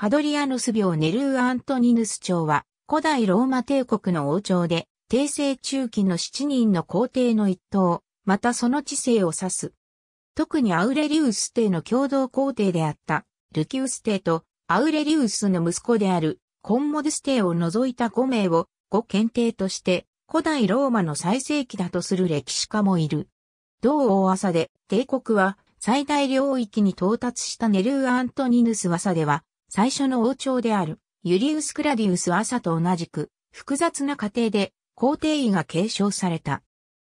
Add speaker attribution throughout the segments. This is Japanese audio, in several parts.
Speaker 1: ハドリアヌス病ネルー・アントニヌス朝は、古代ローマ帝国の王朝で、帝政中期の7人の皇帝の一党、またその知性を指す。特にアウレリウス帝の共同皇帝であった、ルキウス帝と、アウレリウスの息子である、コンモドゥス帝を除いた5名を、ご検定として、古代ローマの最盛期だとする歴史家もいる。同大朝で、帝国は最大領域に到達したネルー・アントニヌス朝では、最初の王朝であるユリウス・クラディウスアサと同じく複雑な過程で皇帝位が継承された。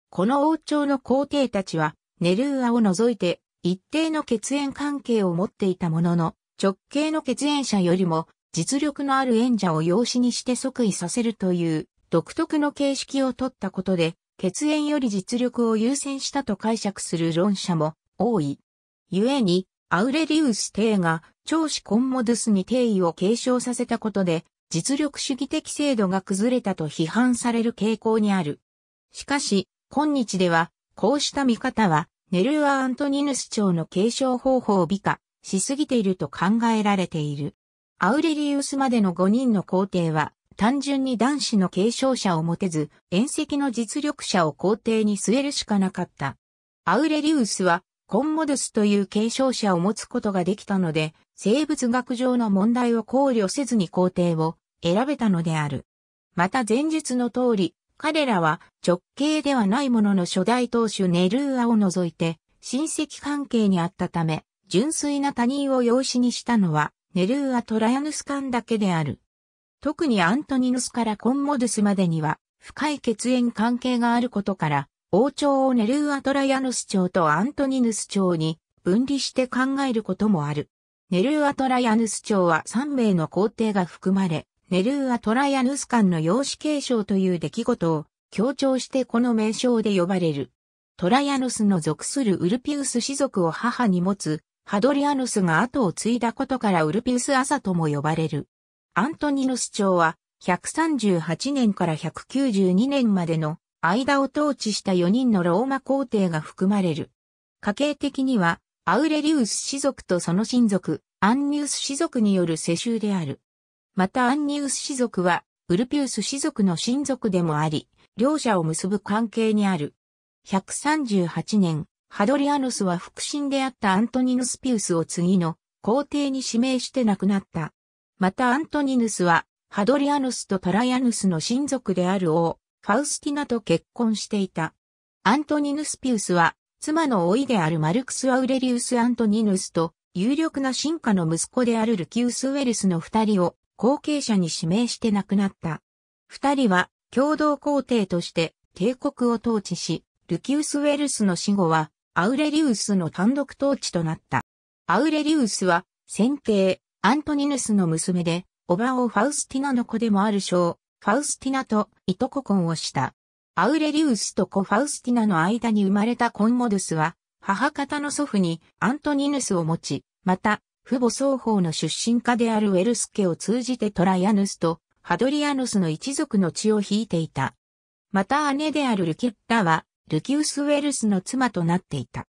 Speaker 1: この王朝の皇帝たちはネルーアを除いて一定の血縁関係を持っていたものの直系の血縁者よりも実力のある縁者を養子にして即位させるという独特の形式を取ったことで血縁より実力を優先したと解釈する論者も多い。故にアウレリウス帝が長子コンモドゥスに定位を継承させたことで、実力主義的制度が崩れたと批判される傾向にある。しかし、今日では、こうした見方は、ネルア・アントニヌス朝の継承方法を美化しすぎていると考えられている。アウレリウスまでの5人の皇帝は、単純に男子の継承者を持てず、遠赤の実力者を皇帝に据えるしかなかった。アウレリウスは、コンモドスという継承者を持つことができたので、生物学上の問題を考慮せずに皇帝を選べたのである。また前述の通り、彼らは直系ではないものの初代当主ネルーアを除いて親戚関係にあったため、純粋な他人を養子にしたのはネルーア・トラヤヌス間だけである。特にアントニヌスからコンモドスまでには深い血縁関係があることから、王朝をネルーアトラヤヌス朝とアントニヌス朝に分離して考えることもある。ネルーアトラヤヌス朝は3名の皇帝が含まれ、ネルーアトラヤヌス間の養子継承という出来事を強調してこの名称で呼ばれる。トラヤヌスの属するウルピウス氏族を母に持つハドリアヌスが後を継いだことからウルピウス朝とも呼ばれる。アントニヌス朝は138年から192年までの間を統治した4人のローマ皇帝が含まれる。家系的には、アウレリウス氏族とその親族、アンニウス氏族による世襲である。またアンニウス氏族は、ウルピウス氏族の親族でもあり、両者を結ぶ関係にある。138年、ハドリアヌスは腹心であったアントニヌスピウスを次の皇帝に指名して亡くなった。またアントニヌスは、ハドリアヌスとトライアヌスの親族である王、ファウスティナと結婚していた。アントニヌスピウスは、妻の老いであるマルクス・アウレリウス・アントニヌスと、有力な進化の息子であるルキウス・ウェルスの二人を後継者に指名して亡くなった。二人は共同皇帝として帝国を統治し、ルキウス・ウェルスの死後はアウレリウスの単独統治となった。アウレリウスは先帝アントニヌスの娘で、叔母をファウスティナの子でもある小ファウスティナといとこ婚をした。アウレリウスと子ファウスティナの間に生まれたコンモドゥスは、母方の祖父にアントニヌスを持ち、また、父母双方の出身家であるウェルス家を通じてトライアヌスとハドリアヌスの一族の血を引いていた。また姉であるルキッタは、ルキウス・ウェルスの妻となっていた。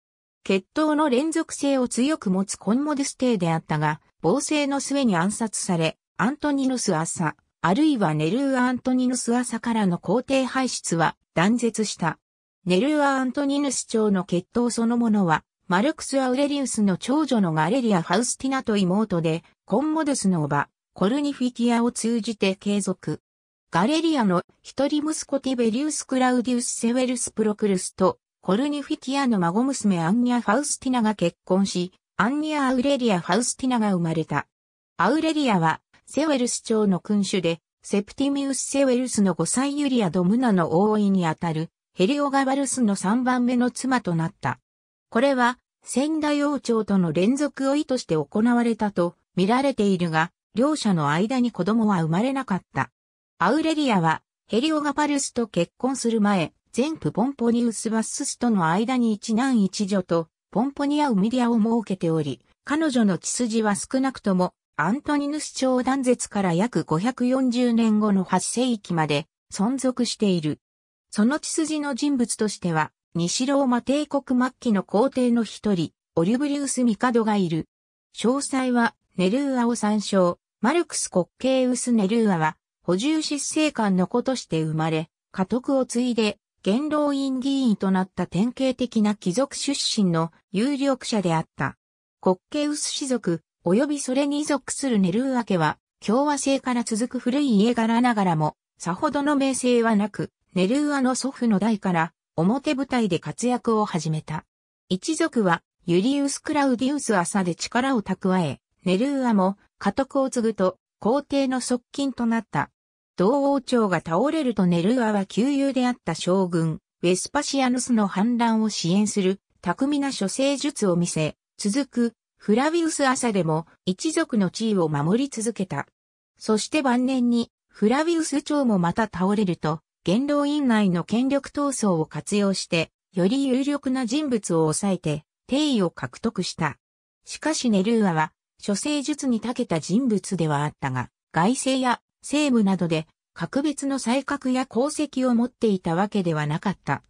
Speaker 1: 血統の連続性を強く持つコンモデゥス帝であったが、暴政の末に暗殺され、アントニヌス・アサ、あるいはネルー・アントニヌス朝からの皇帝排出は断絶した。ネルー・アントニヌス朝の血統そのものは、マルクス・アウレリウスの長女のガレリア・ファウスティナと妹で、コンモドスの叔母、コルニフィキアを通じて継続。ガレリアの一人息子ティベリウス・クラウディウス・セウェルス・プロクルスと、コルニフィキアの孫娘アンニア・ファウスティナが結婚し、アンニア・アウレリア・ファウスティナが生まれた。アウレリアはセウェルス朝の君主で、セプティミウス・セウェルスの5歳ユリア・ドムナの王位にあたる、ヘリオガバルスの3番目の妻となった。これは、仙台王朝との連続を意図して行われたと見られているが、両者の間に子供は生まれなかった。アウレリアは、ヘリオガバルスと結婚する前、前部ポンポニウス・バッススとの間に一男一女と、ポンポニア・ウミリアを設けており、彼女の血筋は少なくとも、アントニヌス朝断絶から約540年後の8世紀まで存続している。その血筋の人物としては、西ローマ帝国末期の皇帝の一人、オリュブリウス・ミカドがいる。詳細は、ネルーアを参照。マルクス・国慶ウス・ネルーアは、補充執政官の子として生まれ、家督を継いで、元老院議員となった典型的な貴族出身の有力者であった。国慶ウス氏族、及びそれに属するネルーア家は、共和制から続く古い家柄ながらも、さほどの名声はなく、ネルーアの祖父の代から、表舞台で活躍を始めた。一族は、ユリウス・クラウディウス朝で力を蓄え、ネルーアも、家督を継ぐと、皇帝の側近となった。同王朝が倒れるとネルーアは旧友であった将軍、ウェスパシアヌスの反乱を支援する、巧みな処世術を見せ、続くフラビウス朝でも一族の地位を守り続けた。そして晩年にフラビウス朝もまた倒れると、元老院内の権力闘争を活用して、より有力な人物を抑えて、定位を獲得した。しかしネルーアは、諸生術に長けた人物ではあったが、外政や政務などで、格別の才覚や功績を持っていたわけではなかった。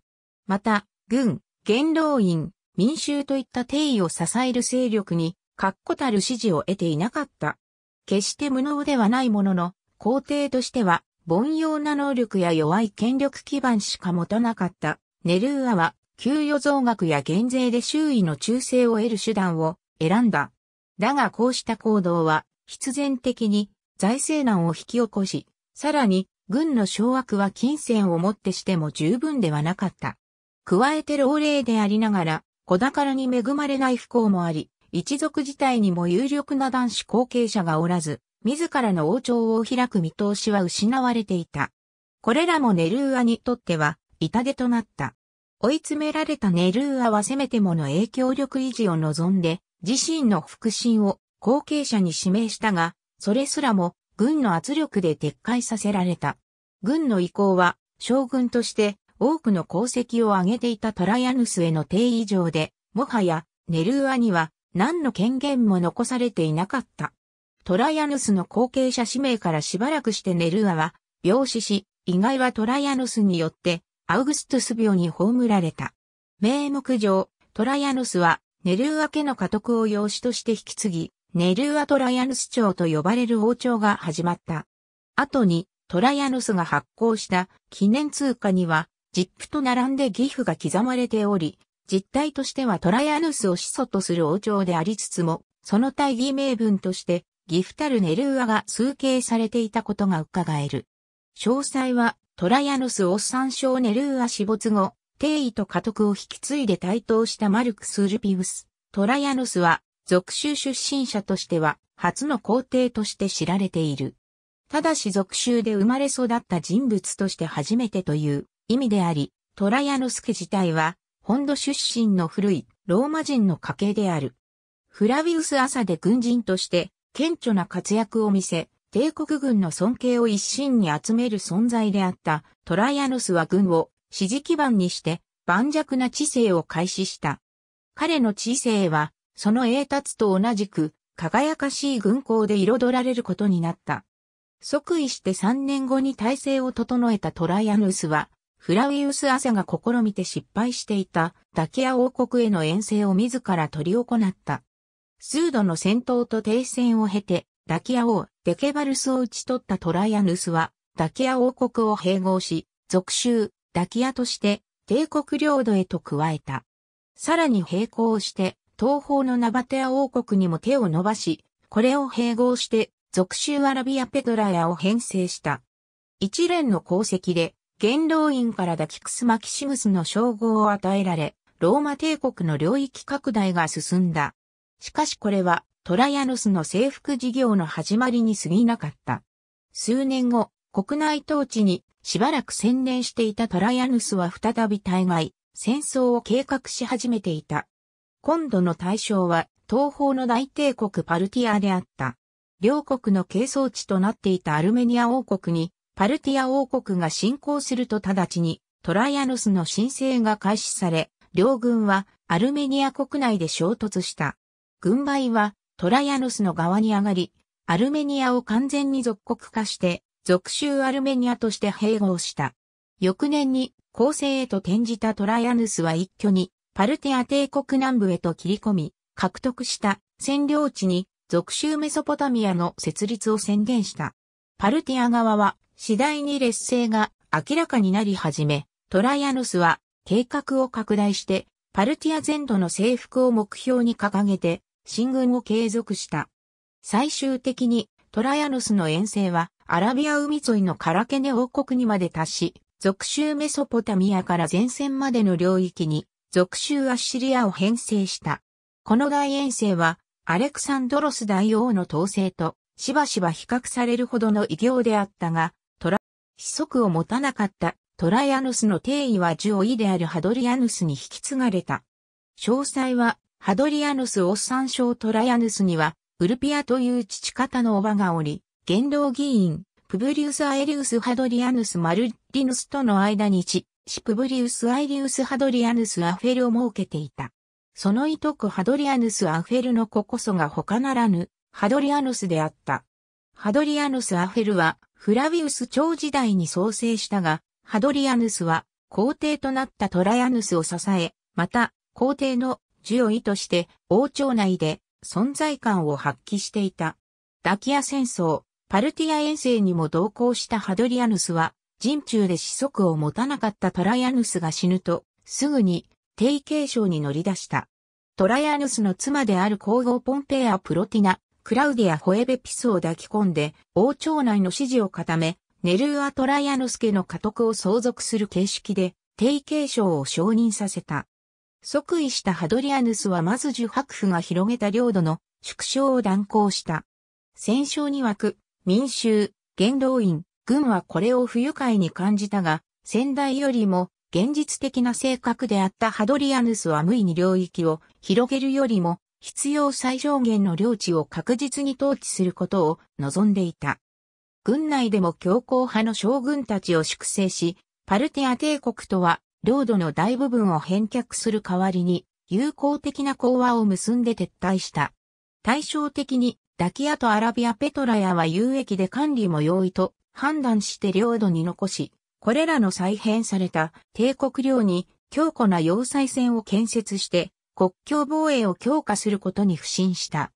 Speaker 1: また、軍、元老院、民衆といった定位を支える勢力に、確固たる支持を得ていなかった。決して無能ではないものの、皇帝としては、凡庸な能力や弱い権力基盤しか持たなかった。ネルーアは、給与増額や減税で周囲の忠誠を得る手段を選んだ。だがこうした行動は、必然的に財政難を引き起こし、さらに、軍の掌握は金銭をもってしても十分ではなかった。加えて老齢でありながら、子宝に恵まれない不幸もあり、一族自体にも有力な男子後継者がおらず、自らの王朝を開く見通しは失われていた。これらもネルーアにとっては、痛手となった。追い詰められたネルーアはせめてもの影響力維持を望んで、自身の腹心を後継者に指名したが、それすらも軍の圧力で撤回させられた。軍の意向は将軍として多くの功績を挙げていたトラヤヌスへの定位上で、もはや、ネルーアには何の権限も残されていなかった。トラヤヌスの後継者指名からしばらくしてネルーアは、病死し、意外はトラヤヌスによって、アウグストゥス病に葬られた。名目上、トラヤヌスは、ネルーア家の家督を養子として引き継ぎ、ネルーアトラヤヌス朝と呼ばれる王朝が始まった。後に、トラヤヌスが発行した記念通貨には、ジップと並んで義父が刻まれており、実態としてはトライアヌスを始祖とする王朝でありつつも、その大義名分として、ギフタルネルーアが崇敬されていたことが伺える。詳細は、トライアヌスオッサン賞ネルーア死没後、帝位と家督を引き継いで台頭したマルクス・ルピウス。トライアヌスは、属州出身者としては、初の皇帝として知られている。ただし属州で生まれ育った人物として初めてという、意味であり、トラヤノスケ自体は、本土出身の古いローマ人の家系である。フラビウス朝で軍人として顕著な活躍を見せ、帝国軍の尊敬を一身に集める存在であったトライアノスは軍を支持基盤にして盤石な知性を開始した。彼の知性はその栄達と同じく輝かしい軍港で彩られることになった。即位して3年後に体制を整えたトライアノスはフラウィウス朝が試みて失敗していたダキア王国への遠征を自ら取り行った。数度の戦闘と停戦を経て、ダキア王、デケバルスを討ち取ったトライアヌスは、ダキア王国を併合し、属州、ダキアとして帝国領土へと加えた。さらに並行して、東方のナバテア王国にも手を伸ばし、これを併合して、属州アラビアペドラヤを編成した。一連の功績で、元老院からダキクス・マキシムスの称号を与えられ、ローマ帝国の領域拡大が進んだ。しかしこれはトラヤヌスの征服事業の始まりに過ぎなかった。数年後、国内統治にしばらく専念していたトラヤヌスは再び対外、戦争を計画し始めていた。今度の対象は東方の大帝国パルティアであった。両国の係争地となっていたアルメニア王国にパルティア王国が侵攻すると直ちにトライアノスの申請が開始され、両軍はアルメニア国内で衝突した。軍配はトライアノスの側に上がり、アルメニアを完全に属国化して、属州アルメニアとして併合した。翌年に攻勢へと転じたトライアヌスは一挙にパルティア帝国南部へと切り込み、獲得した占領地に属州メソポタミアの設立を宣言した。パルティア側は次第に劣勢が明らかになり始め、トライアノスは計画を拡大して、パルティア全土の征服を目標に掲げて、進軍を継続した。最終的にトライアノスの遠征はアラビア海沿いのカラケネ王国にまで達し、属州メソポタミアから前線までの領域に属州アッシリアを編成した。この大遠征はアレクサンドロス大王の統制としばしば比較されるほどの偉業であったが、子息を持たなかったトライアヌスの定位は獣位であるハドリアヌスに引き継がれた。詳細は、ハドリアヌスオッサン賞トライアヌスには、ウルピアという父方のおばがおり、元老議員、プブリウス・アエリウス・ハドリアヌス・マルリヌスとの間に父、プブリウス・アエリウス・ハドリアヌス・アフェルを設けていた。そのいとこハドリアヌス・アフェルの子こそが他ならぬ、ハドリアヌスであった。ハドリアヌス・アフェルは、フラビウス朝時代に創生したが、ハドリアヌスは、皇帝となったトラヤヌスを支え、また、皇帝の授与意として、王朝内で存在感を発揮していた。ダキア戦争、パルティア遠征にも同行したハドリアヌスは、人中で子息を持たなかったトラヤヌスが死ぬと、すぐに、帝継承に乗り出した。トラヤヌスの妻である皇后ポンペア・プロティナ、クラウディア・ホエベピスを抱き込んで、王朝内の支持を固め、ネルーア・トライアノスケの家督を相続する形式で、定継承を承認させた。即位したハドリアヌスはまず呪白府が広げた領土の縮小を断行した。戦勝に枠、民衆、元老院、軍はこれを不愉快に感じたが、先代よりも現実的な性格であったハドリアヌスは無意に領域を広げるよりも必要最上限の領地を確実に統治することを望んでいた。軍内でも強硬派の将軍たちを粛清し、パルティア帝国とは領土の大部分を返却する代わりに、友好的な講和を結んで撤退した。対照的に、ダキアとアラビアペトラヤは有益で管理も容易と判断して領土に残し、これらの再編された帝国領に強固な要塞線を建設して国境防衛を強化することに不信した。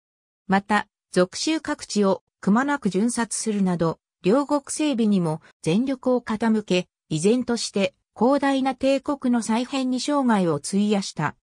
Speaker 1: また、属州各地をくまなく巡察するなど、両国整備にも全力を傾け、依然として広大な帝国の再編に生涯を費やした。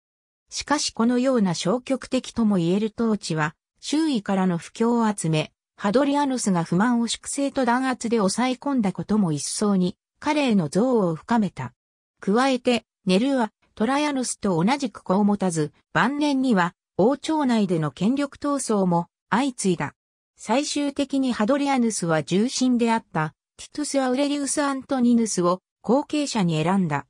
Speaker 1: しかしこのような消極的とも言える統治は、周囲からの不況を集め、ハドリアヌスが不満を粛清と弾圧で抑え込んだことも一層に、彼への憎悪を深めた。加えて、ネルはトラヤヌスと同じく子を持たず、晩年には王朝内での権力闘争も相次いだ。最終的にハドリアヌスは重臣であったティトゥス・アウレリウス・アントニヌスを後継者に選んだ。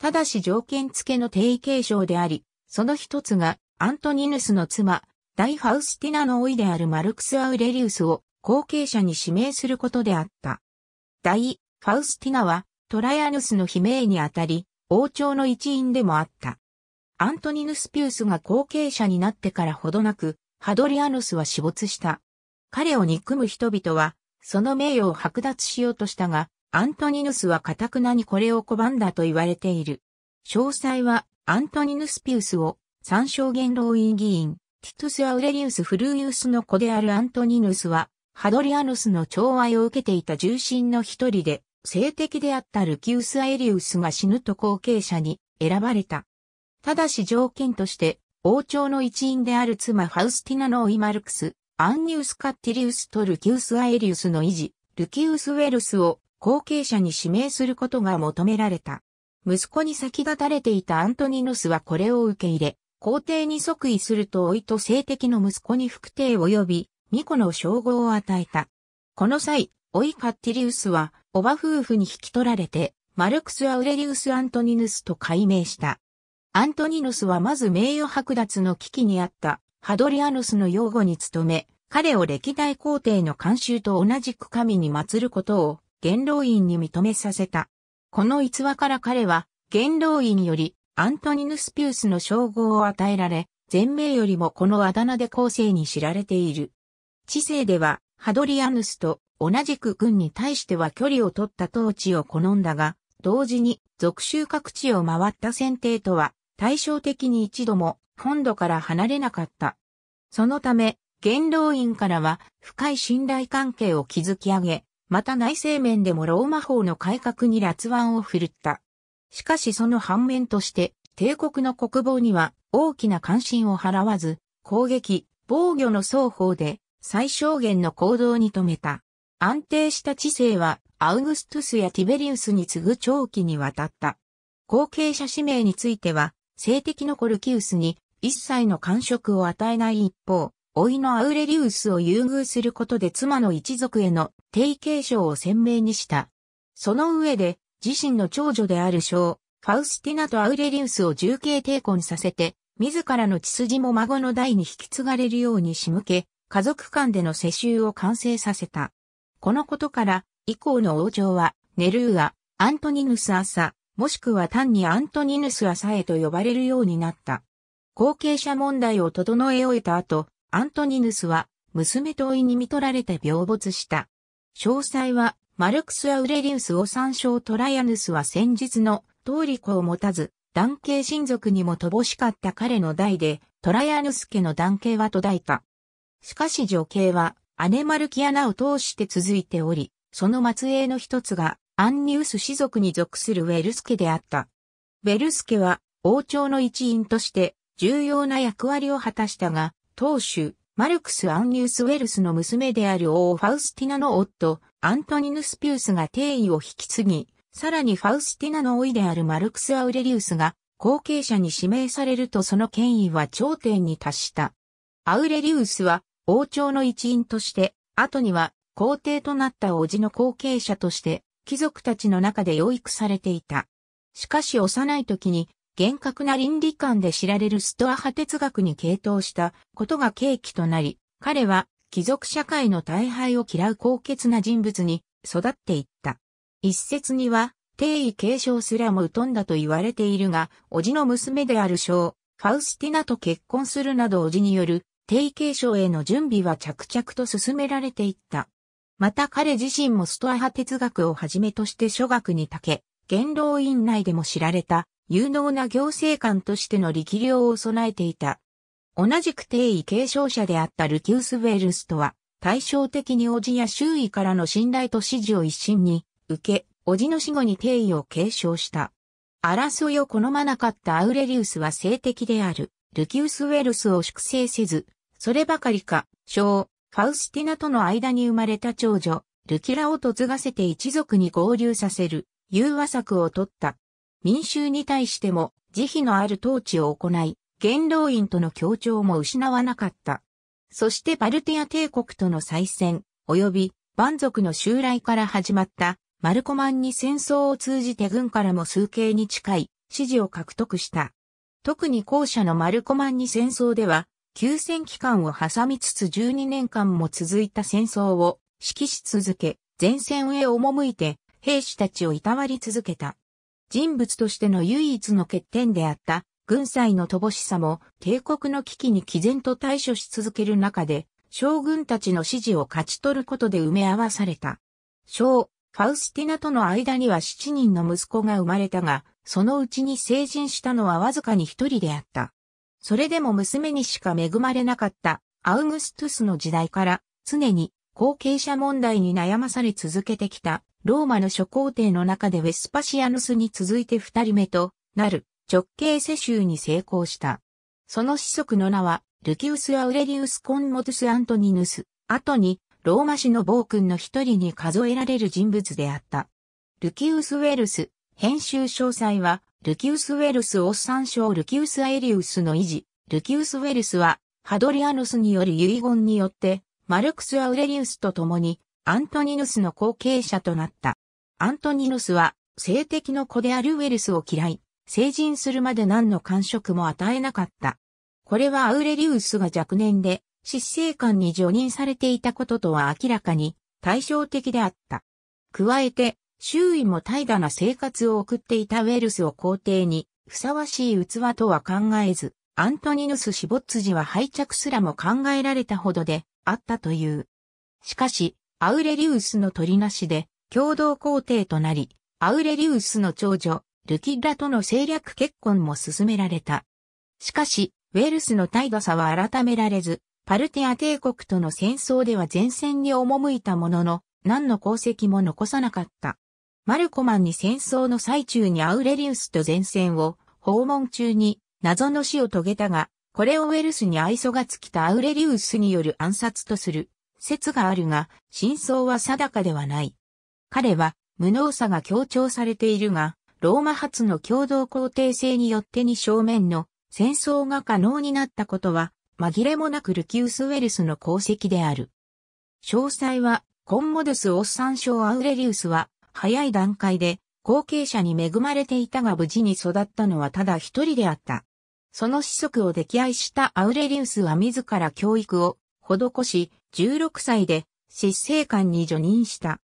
Speaker 1: ただし条件付けの定位継承であり、その一つがアントニヌスの妻、大ファウスティナの老いであるマルクス・アウレリウスを後継者に指名することであった。大ファウスティナはトラヤヌスの悲鳴にあたり、王朝の一員でもあった。アントニヌス・ピウスが後継者になってからほどなく、ハドリアヌスは死没した。彼を憎む人々は、その名誉を剥奪しようとしたが、アントニヌスはカくなにこれを拒んだと言われている。詳細は、アントニヌス・ピウスを、参照元老院議員、ティトゥス・アウレリウス・フルーユスの子であるアントニヌスは、ハドリアヌスの寵愛を受けていた重臣の一人で、性的であったルキウス・アエリウスが死ぬと後継者に選ばれた。ただし条件として、王朝の一員である妻ファウスティナノオイマルクス、アンニウス・カッティリウスとルキウス・アエリウスの維持、ルキウス・ウェルスを後継者に指名することが求められた。息子に先立たれていたアントニノスはこれを受け入れ、皇帝に即位すると老いと性的の息子に副帝及び、巫女の称号を与えた。この際、老いカッティリウスは、おば夫婦に引き取られて、マルクス・アウレリウス・アントニヌスと改名した。アントニヌスはまず名誉剥奪の危機にあったハドリアヌスの擁護に努め、彼を歴代皇帝の慣習と同じく神に祀ることを元老院に認めさせた。この逸話から彼は元老院よりアントニヌス・ピュースの称号を与えられ、前名よりもこのあだ名で後世に知られている。知性ではハドリアヌスと同じく軍に対しては距離を取った統治を好んだが、同時に属州各地を回った選定とは対照的に一度も本土から離れなかった。そのため、元老院からは深い信頼関係を築き上げ、また内政面でもローマ法の改革に辣腕を振るった。しかしその反面として、帝国の国防には大きな関心を払わず、攻撃、防御の双方で最小限の行動に止めた。安定した知性はアウグストゥスやティベリウスに次ぐ長期にわたった。後継者指名については、性的のコルキウスに一切の感触を与えない一方、老いのアウレリウスを優遇することで妻の一族への定継承を鮮明にした。その上で、自身の長女である賞、ファウスティナとアウレリウスを重慶抵にさせて、自らの血筋も孫の代に引き継がれるように仕向け、家族間での世襲を完成させた。このことから、以降の王朝は、ネルーア、アントニヌス朝、もしくは単にアントニヌス朝へと呼ばれるようになった。後継者問題を整え終えた後、アントニヌスは、娘といに見取られて病没した。詳細は、マルクス・アウレリウスを参照トライアヌスは先日の通り子を持たず、男系親族にも乏しかった彼の代で、トライアヌス家の男系は途絶えた。しかし女系は、姉キアナを通して続いており、その末裔の一つがアンニウス氏族に属するウェルス家であった。ウェルス家は王朝の一員として重要な役割を果たしたが、当主、マルクス・アンニウス・ウェルスの娘である王ファウスティナの夫、アントニヌス・ピウスが定位を引き継ぎ、さらにファウスティナの老いであるマルクス・アウレリウスが後継者に指名されるとその権威は頂点に達した。アウレリウスは王朝の一員として、後には皇帝となった叔父の後継者として、貴族たちの中で養育されていた。しかし幼い時に、厳格な倫理観で知られるストア派哲学に傾倒したことが契機となり、彼は貴族社会の大敗を嫌う高潔な人物に育っていった。一説には、定位継承すらも疎んだと言われているが、叔父の娘である将、ファウスティナと結婚するなど叔父による定位継承への準備は着々と進められていった。また彼自身もストア派哲学をはじめとして諸学にたけ、元老院内でも知られた有能な行政官としての力量を備えていた。同じく定位継承者であったルキウス・ウェルスとは、対照的に叔父や周囲からの信頼と支持を一身に受け、叔父の死後に定位を継承した。争いを好まなかったアウレリウスは性的である。ルキウス・ウェルスを粛清せず、そればかりか、小、ファウスティナとの間に生まれた長女、ルキラを嫁がせて一族に合流させる、融和策を取った。民衆に対しても、慈悲のある統治を行い、元老院との協調も失わなかった。そしてバルティア帝国との再戦、及び、蛮族の襲来から始まった、マルコマンに戦争を通じて軍からも数形に近い、支持を獲得した。特に後者のマルコマンニ戦争では、休戦期間を挟みつつ12年間も続いた戦争を指揮し続け、前線へ赴いて兵士たちをいたわり続けた。人物としての唯一の欠点であった軍祭の乏しさも帝国の危機に毅然と対処し続ける中で、将軍たちの支持を勝ち取ることで埋め合わされた。将、ファウスティナとの間には7人の息子が生まれたが、そのうちに成人したのはわずかに一人であった。それでも娘にしか恵まれなかったアウグストゥスの時代から常に後継者問題に悩まされ続けてきたローマの諸皇帝の中でウェスパシアヌスに続いて二人目となる直系世襲に成功した。その子息の名はルキウス・アウレリウス・コンモトゥス・アントニヌス、後にローマ氏の暴君の一人に数えられる人物であった。ルキウス・ウェルス、編集詳細は、ルキウス・ウェルスオサン賞ルキウス・アエリウスの維持。ルキウス・ウェルスは、ハドリアヌスによる遺言によって、マルクス・アウレリウスと共に、アントニヌスの後継者となった。アントニヌスは、性的の子であるウェルスを嫌い、成人するまで何の感触も与えなかった。これはアウレリウスが若年で、失政官に除任されていたこととは明らかに対照的であった。加えて、周囲も怠惰な生活を送っていたウェルスを皇帝に、ふさわしい器とは考えず、アントニヌス・死没時は廃着すらも考えられたほどであったという。しかし、アウレリウスの取りなしで、共同皇帝となり、アウレリウスの長女、ルキッラとの政略結婚も進められた。しかし、ウェルスの怠惰さは改められず、パルティア帝国との戦争では前線に赴いたものの、何の功績も残さなかった。マルコマンに戦争の最中にアウレリウスと前線を訪問中に謎の死を遂げたが、これをウェルスに愛想が尽きたアウレリウスによる暗殺とする説があるが、真相は定かではない。彼は無能さが強調されているが、ローマ発の共同肯定性によってに正面の戦争が可能になったことは、紛れもなくルキウス・ウェルスの功績である。詳細は、コンモドゥス・オッサン・賞アウレリウスは、早い段階で後継者に恵まれていたが無事に育ったのはただ一人であった。その子息を溺愛したアウレリウスは自ら教育を施し、16歳で執政官に除任した。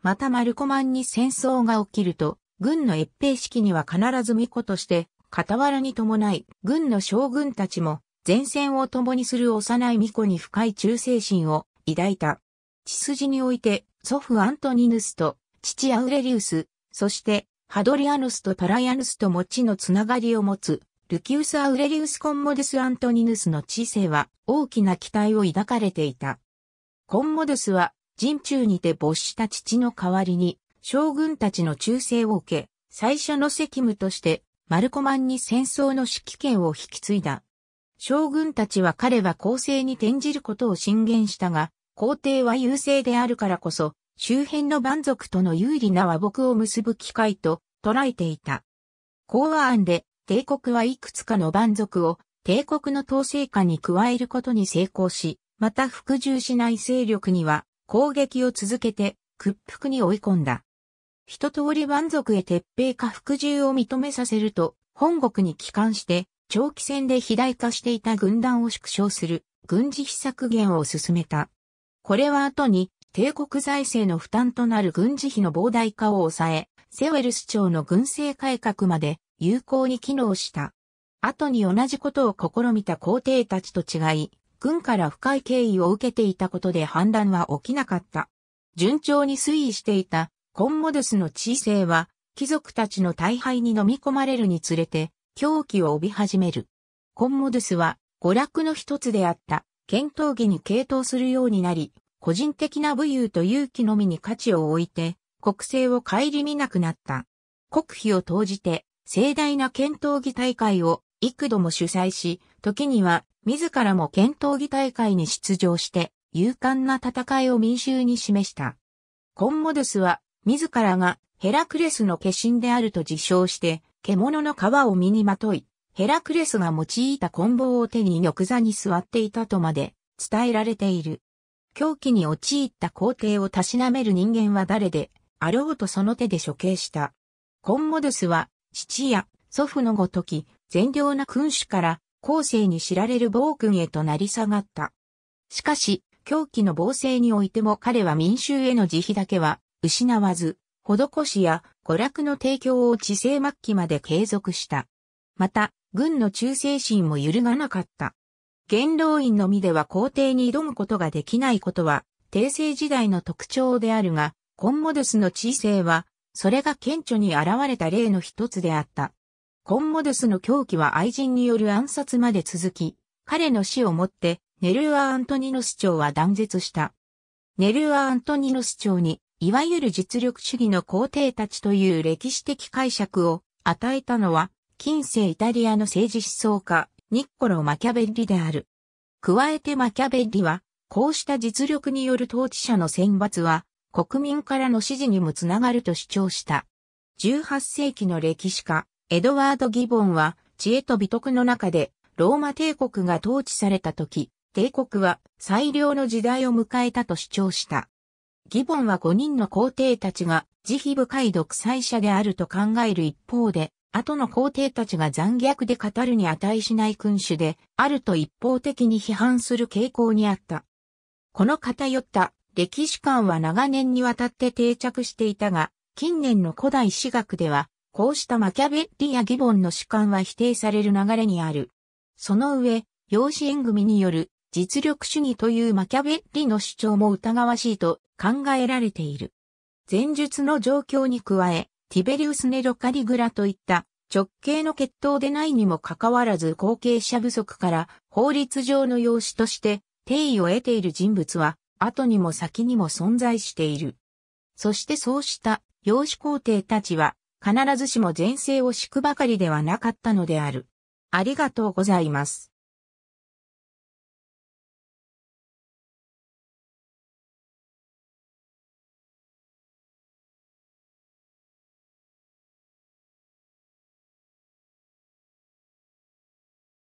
Speaker 1: またマルコマンに戦争が起きると、軍の越兵式には必ず巫女として、傍らに伴い、軍の将軍たちも、前線を共にする幼い巫女に深い忠誠心を抱いた。血筋において、祖父アントニヌスと父アウレリウス、そしてハドリアヌスとパライアヌスと持ちのつながりを持つ、ルキウス・アウレリウス・コンモデス・アントニヌスの知性は大きな期待を抱かれていた。コンモデスは人中にて没した父の代わりに将軍たちの忠誠を受け、最初の責務としてマルコマンに戦争の指揮権を引き継いだ。将軍たちは彼は公正に転じることを進言したが、皇帝は優勢であるからこそ、周辺の蛮族との有利な和睦を結ぶ機会と捉えていた。講和案で帝国はいくつかの蛮族を帝国の統制下に加えることに成功し、また服従しない勢力には攻撃を続けて屈服に追い込んだ。一通り蛮族へ鉄兵か服従を認めさせると、本国に帰還して、長期戦で肥大化していた軍団を縮小する、軍事費削減を進めた。これは後に、帝国財政の負担となる軍事費の膨大化を抑え、セウェルス朝の軍政改革まで有効に機能した。後に同じことを試みた皇帝たちと違い、軍から深い敬意を受けていたことで反乱は起きなかった。順調に推移していたコンモドゥスの知性は、貴族たちの大敗に飲み込まれるにつれて、狂気を帯び始める。コンモドゥスは、娯楽の一つであった、剣闘技に傾倒するようになり、個人的な武勇と勇気のみに価値を置いて、国政を顧みなくなった。国費を投じて、盛大な剣闘技大会を幾度も主催し、時には自らも剣闘技大会に出場して、勇敢な戦いを民衆に示した。コンモドスは、自らがヘラクレスの化身であると自称して、獣の皮を身にまとい、ヘラクレスが用いた棍棒を手に玉座に座っていたとまで伝えられている。狂気に陥った皇帝をたしなめる人間は誰で、あろうとその手で処刑した。コンモドゥスは、父や祖父のごとき、善良な君主から後世に知られる暴君へと成り下がった。しかし、狂気の暴政においても彼は民衆への慈悲だけは失わず、施しや娯楽の提供を治世末期まで継続した。また、軍の忠誠心も揺るがなかった。元老院のみでは皇帝に挑むことができないことは、帝政時代の特徴であるが、コンモドゥスの知性は、それが顕著に現れた例の一つであった。コンモドゥスの狂気は愛人による暗殺まで続き、彼の死をもって、ネルア・アントニノス朝は断絶した。ネルア・アントニノス朝に、いわゆる実力主義の皇帝たちという歴史的解釈を与えたのは、近世イタリアの政治思想家、ニッコロ・マキャベッリである。加えてマキャベッリは、こうした実力による統治者の選抜は、国民からの支持にもつながると主張した。18世紀の歴史家、エドワード・ギボンは、知恵と美徳の中で、ローマ帝国が統治された時、帝国は最良の時代を迎えたと主張した。ギボンは5人の皇帝たちが慈悲深い独裁者であると考える一方で、後の皇帝たちが残虐で語るに値しない君主で、あると一方的に批判する傾向にあった。この偏った歴史観は長年にわたって定着していたが、近年の古代史学では、こうしたマキャベッリやギボンの主観は否定される流れにある。その上、養子縁組による実力主義というマキャベッリの主張も疑わしいと考えられている。前述の状況に加え、ティベリウス・ネロ・カリグラといった直系の血統でないにもかかわらず後継者不足から法律上の養子として定位を得ている人物は後にも先にも存在している。そしてそうした養子皇帝たちは必ずしも前世を敷くばかりではなかったのである。ありがとうございます。